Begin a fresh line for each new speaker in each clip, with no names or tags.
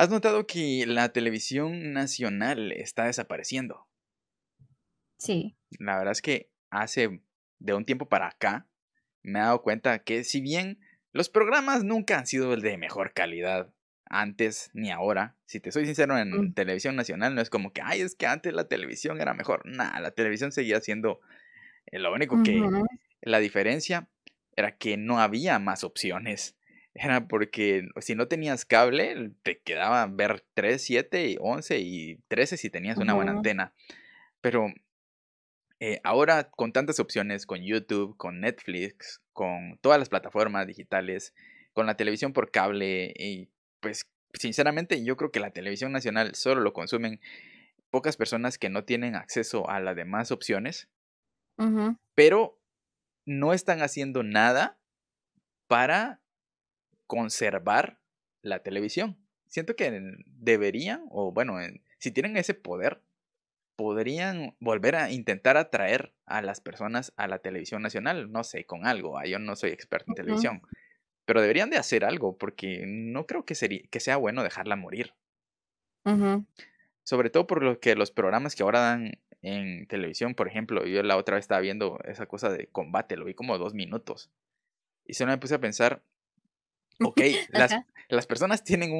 ¿Has notado que la televisión nacional está desapareciendo? Sí. La verdad es que hace de un tiempo para acá me he dado cuenta que si bien los programas nunca han sido de mejor calidad antes ni ahora, si te soy sincero en mm. televisión nacional no es como que, ay, es que antes la televisión era mejor. No, la televisión seguía siendo eh, lo único que la diferencia era que no había más opciones era porque si no tenías cable, te quedaba ver 3, 7, 11 y 13 si tenías una buena antena. Pero eh, ahora con tantas opciones, con YouTube, con Netflix, con todas las plataformas digitales, con la televisión por cable, y pues sinceramente yo creo que la televisión nacional solo lo consumen pocas personas que no tienen acceso a las demás opciones, pero no están haciendo nada para conservar la televisión. Siento que deberían, o bueno, si tienen ese poder, podrían volver a intentar atraer a las personas a la televisión nacional, no sé, con algo. Ah, yo no soy experto en televisión, pero deberían de hacer algo porque no creo que, sería, que sea bueno dejarla morir. Sobre todo por lo que los programas que ahora dan en televisión, por ejemplo, yo la otra vez estaba viendo esa cosa de combate, lo vi como dos minutos. Y se me puse a pensar, ok, las, personas tienen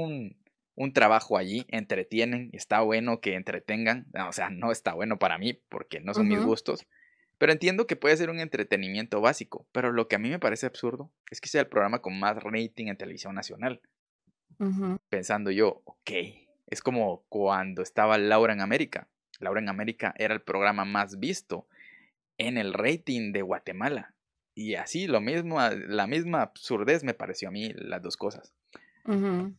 un, trabajo allí, entretienen, está bueno que entretengan, ah, o sea, no está bueno para mí porque no son mis gustos, pero entiendo que puede ser un entretenimiento básico, pero lo que a mí me parece absurdo es que sea el programa con más rating en televisión nacional. Pensando yo, ok, es como cuando estaba Laura en América. Laura en América era el programa más visto en el rating de Guatemala y así lo mismo, la misma absurdez me pareció a mí las dos cosas.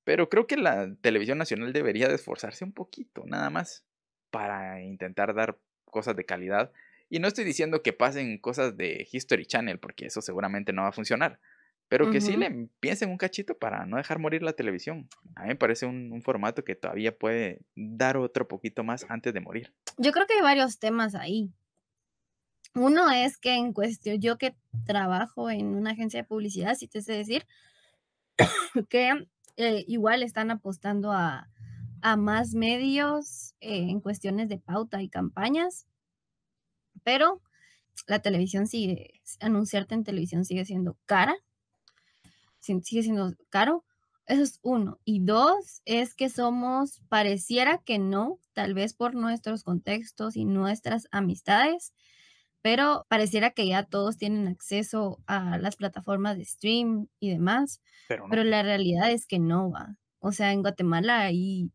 Pero creo que la televisión nacional debería de esforzarse un poquito, nada más, para intentar dar cosas de calidad. Y no estoy diciendo que pasen cosas de History Channel, porque eso seguramente no va a funcionar.
Pero que sí le
piensen un cachito para no dejar morir la televisión. A mí me parece un, un, formato que todavía puede dar otro poquito más antes de morir.
Yo creo que hay varios temas ahí. Uno es que en cuestión, yo que trabajo en una agencia de publicidad, si te sé decir, que eh, igual están apostando a, más medios eh, en cuestiones de pauta y campañas, pero la televisión sigue, anunciarte en televisión sigue siendo cara, sigue siendo caro. Eso es uno. Y dos, es que somos, pareciera que no, tal vez por nuestros contextos y nuestras amistades, pero pareciera que ya todos tienen acceso a las plataformas de stream y demás, pero, la realidad es que no va. O sea, en Guatemala hay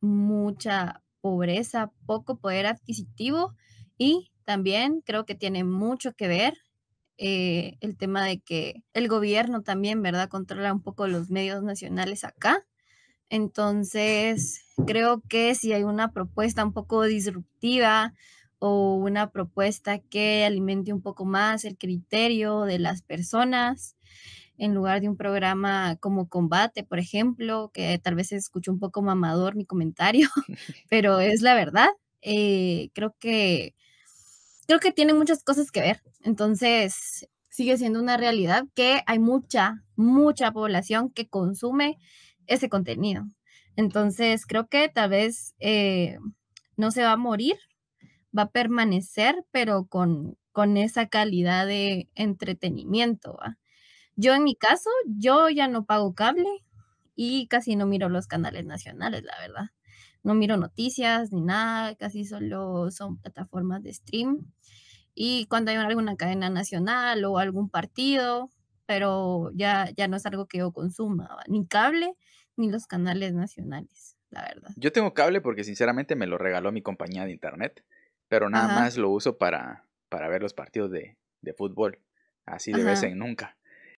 mucha pobreza, poco poder adquisitivo y también creo que tiene mucho que ver eh, el tema de que el gobierno también, ¿verdad? Controla un poco los medios nacionales acá. Entonces, creo que si hay una propuesta un poco disruptiva, o una propuesta que alimente un poco más el criterio de las personas en lugar de un programa como Combate, por ejemplo, que tal vez se escuchó un poco mamador mi comentario, pero es la verdad. Eh, creo que creo que tiene muchas cosas que ver. Entonces, sigue siendo una realidad que hay mucha, mucha población que consume ese contenido. Entonces, creo que tal vez eh, no se va a morir va a permanecer, pero con, con esa calidad de entretenimiento. Yo en mi caso, yo ya no pago cable y casi no miro los canales nacionales, la verdad. No miro noticias ni nada, casi solo son plataformas de stream. Y cuando hay alguna cadena nacional o algún partido, pero ya, ya no es algo que yo consuma, ni cable ni los canales nacionales, la
verdad. Yo tengo cable porque sinceramente me lo regaló mi compañía de internet pero nada más lo uso para, para ver los partidos de, de fútbol, así de vez en nunca.